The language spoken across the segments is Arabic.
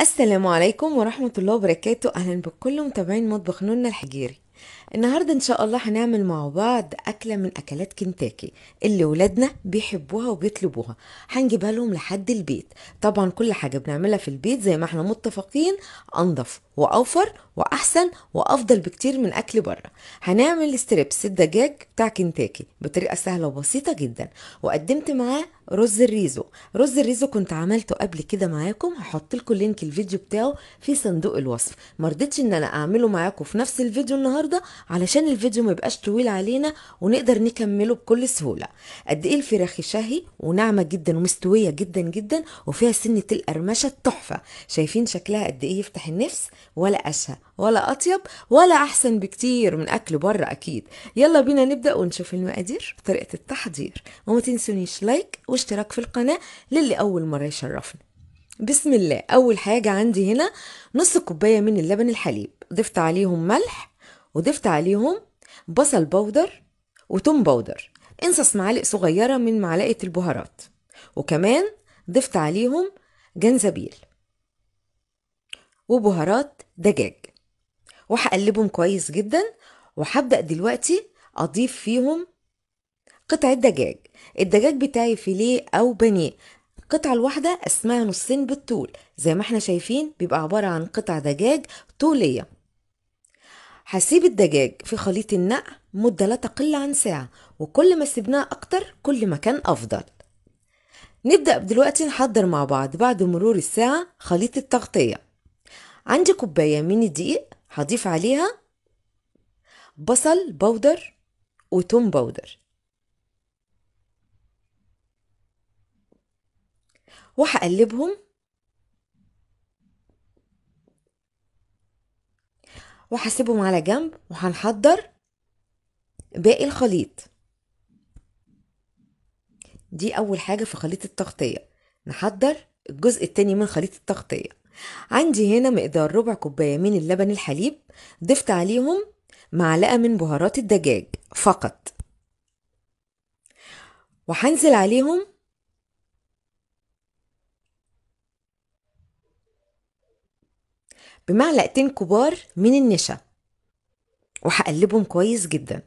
السلام عليكم ورحمة الله وبركاته أهلا بكل متابعين مطبخ نونا الحجيري النهاردة إن شاء الله هنعمل مع بعض أكلة من أكلات كنتاكي اللي ولادنا بيحبوها وبيطلبوها هنجيبها لهم لحد البيت طبعا كل حاجة بنعملها في البيت زي ما احنا متفقين أنظف وأوفر وأحسن وأفضل بكتير من أكل بره هنعمل ستريبس الدجاج بتاع كنتاكي بطريقة سهلة وبسيطة جدا وقدمت معاه رز الريزو رز الريزو كنت عملته قبل كده معاكم هحط لكم لينك الفيديو بتاعه في صندوق الوصف مرضتش ان انا اعمله معاكم في نفس الفيديو النهارده علشان الفيديو ما يبقاش طويل علينا ونقدر نكمله بكل سهوله قد ايه الفراخ شهي وناعمه جدا ومستويه جدا جدا وفيها سنه القرمشه التحفه شايفين شكلها قد ايه يفتح النفس ولا اشهى ولا اطيب ولا احسن بكتير من اكل بره اكيد يلا بينا نبدا ونشوف المقادير وطريقه التحضير وما تنسونيش لايك واشتراك في القناة للي أول مرة يشرفنا بسم الله أول حاجة عندي هنا نص كوباية من اللبن الحليب ضفت عليهم ملح وضفت عليهم بصل بودر وتوم بودر انصص معالق صغيرة من معلقة البهارات وكمان ضفت عليهم جنزبيل وبهارات دجاج وهقلبهم كويس جدا وهبدأ دلوقتي أضيف فيهم قطعة دجاج الدجاج بتاعي فيليه أو بانيه القطعة الواحدة اسمها نصين بالطول زي ما احنا شايفين بيبقى عبارة عن قطع دجاج طولية هسيب الدجاج في خليط النقع مدة لا تقل عن ساعة وكل ما سيبناه أكتر كل ما كان أفضل نبدأ دلوقتي نحضر مع بعض بعد مرور الساعة خليط التغطية عندي كوباية من الدقيق هضيف عليها بصل بودر وتوم بودر وهقلبهم وهسيبهم على جنب وهنحضر باقي الخليط دي اول حاجه في خليط التغطيه نحضر الجزء التاني من خليط التغطيه عندي هنا مقدار ربع كوبايه من اللبن الحليب ضفت عليهم معلقه من بهارات الدجاج فقط وهنزل عليهم بمعلقتين كبار من النشا وهقلبهم كويس جدا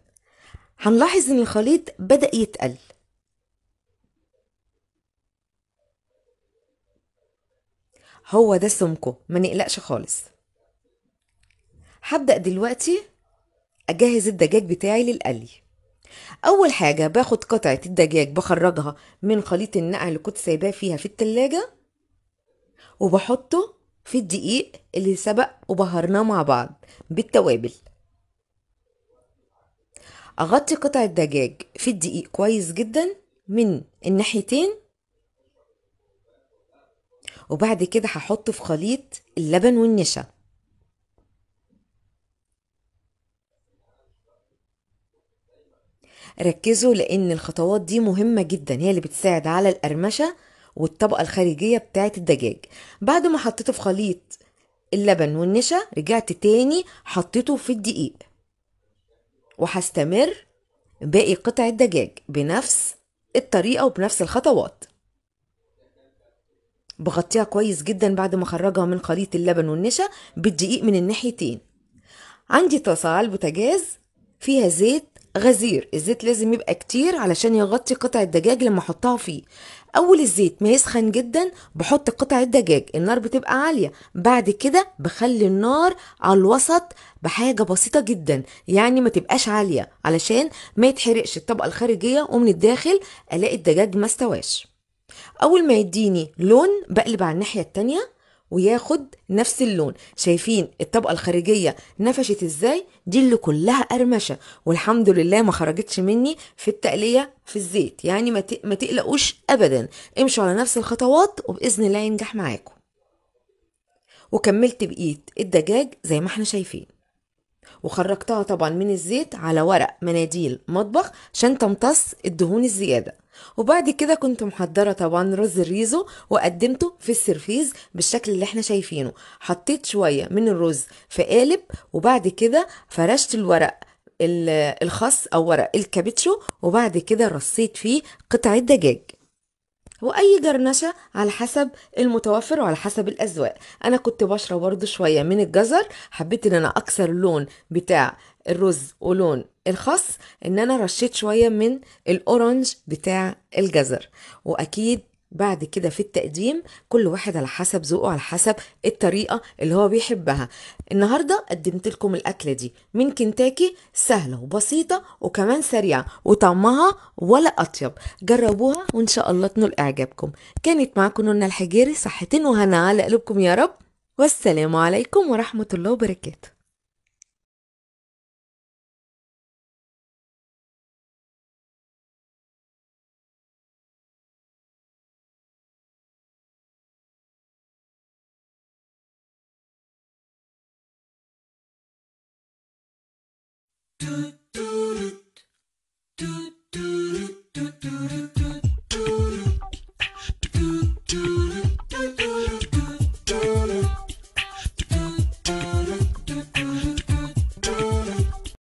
هنلاحظ ان الخليط بدأ يتقل هو ده سمكه ما نقلقش خالص هبدأ دلوقتي أجهز الدجاج بتاعي للقلي أول حاجة باخد قطعة الدجاج بخرجها من خليط النقع اللي كنت سايباه فيها في التلاجة وبحطه في الدقيق اللي سبق وبهرناه مع بعض بالتوابل أغطي قطع الدجاج في الدقيق كويس جدا من الناحيتين وبعد كده هحط في خليط اللبن والنشا ركزوا لأن الخطوات دي مهمة جدا هي اللي بتساعد على القرمشة والطبقة الخارجية بتاعت الدجاج بعد ما حطيته في خليط اللبن والنشا رجعت تاني حطيته في الدقيق وهستمر باقي قطع الدجاج بنفس الطريقة وبنفس الخطوات بغطيها كويس جدا بعد ما اخرجها من خليط اللبن والنشا بالدقيق من الناحيتين عندي طاسة على البوتاجاز فيها زيت غزير الزيت لازم يبقى كتير علشان يغطي قطع الدجاج لما احطها فيه اول الزيت ما يسخن جدا بحط قطع الدجاج النار بتبقى عاليه بعد كده بخلي النار على الوسط بحاجه بسيطه جدا يعني ما تبقاش عاليه علشان ما يتحرقش الطبقه الخارجيه ومن الداخل الاقي الدجاج ما استواش اول ما يديني لون بقلب على الناحيه التانيه وياخد نفس اللون شايفين الطبقة الخارجية نفشت ازاي دي اللي كلها قرمشة والحمد لله ما خرجتش مني في التقلية في الزيت يعني ما تقلقوش ابدا امشوا على نفس الخطوات وبإذن الله ينجح معاكم وكملت بقية الدجاج زي ما احنا شايفين وخرجتها طبعا من الزيت على ورق مناديل مطبخ عشان تمتص الدهون الزياده وبعد كده كنت محضره طبعا رز الريزو وقدمته في السرفيز بالشكل اللي احنا شايفينه حطيت شويه من الرز في قالب وبعد كده فرشت الورق الخس او ورق الكابتشو وبعد كده رصيت فيه قطعه دجاج واي جرنشه على حسب المتوفر وعلى حسب الاذواق انا كنت بشرب برضه شويه من الجزر حبيت ان انا اكسر اللون بتاع الرز ولون الخس ان انا رشيت شويه من الاورنج بتاع الجزر واكيد بعد كده في التقديم كل واحد على حسب ذوقه على حسب الطريقة اللي هو بيحبها النهاردة قدمت لكم الأكلة دي من كنتاكي سهلة وبسيطة وكمان سريعة وطعمها ولا أطيب جربوها وإن شاء الله تنول إعجابكم كانت معكم نونا الحجيري صحتين وهنا على قلوبكم يا رب والسلام عليكم ورحمة الله وبركاته do